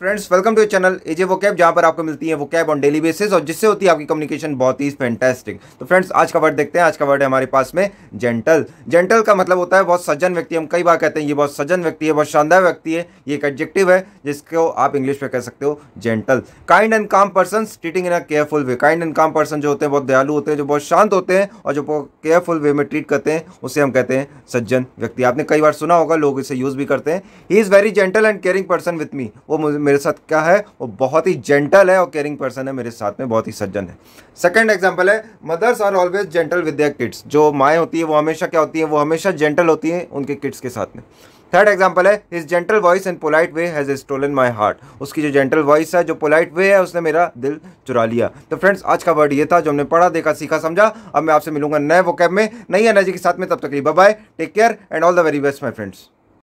friends welcome to channel AJ vocab जहाँ पर आपको मिलती है वो कैब ऑन डेली बेसिस और जिससे होती है आपकी कम्युनिकेशन बहुत ही फैंटेस्टिक तो फ्रेंड्स आज का वर्ड देखते हैं आज का वर्ड है हमारे पास में जेंटल जेंटल का मतलब होता है बहुत सज्जन व्यक्ति हम कई बार कहते हैं ये बहुत सज्जन व्यक्ति है बहुत शानदार व्यक्ति है ये एक एडजेक्टिव है जिसको आप इंग्लिश में कह सकते हो gentle kind and calm person treating in a careful way kind and calm person जो होते हैं बहुत दयालु होते हैं जो बहुत शांत होते हैं और जो बहुत केयरफुल वे में ट्रीट करते हैं उसे हम कहते हैं सज्जन व्यक्ति आपने कई बार सुना होगा लोग इसे यूज़ भी करते हैं he is very gentle and caring person with me वो मेरे साथ क्या है वो बहुत ही जेंटल है और केयरिंग पर्सन है मेरे साथ में बहुत ही सज्जन है सेकंड एग्जांपल है mothers are always gentle with their kids जो माएँ होती है वो हमेशा क्या होती हैं वो हमेशा जेंटल होती हैं उनके किड्स के साथ में थर्ड एग्जाम्पल है is gentle voice and polite way has stolen my heart उसकी जो जेंटल वॉइस है जो पोलाइट वे है उसने मेरा दिल चुरा लिया तो फ्रेंड्स आज का वर्ड ये था जो हमने पढ़ा देखा सीखा समझा अब मैं आपसे मिलूंगा नए वो में नई एनर्जी के साथ में तब तक लिए bye take care and all the very best my friends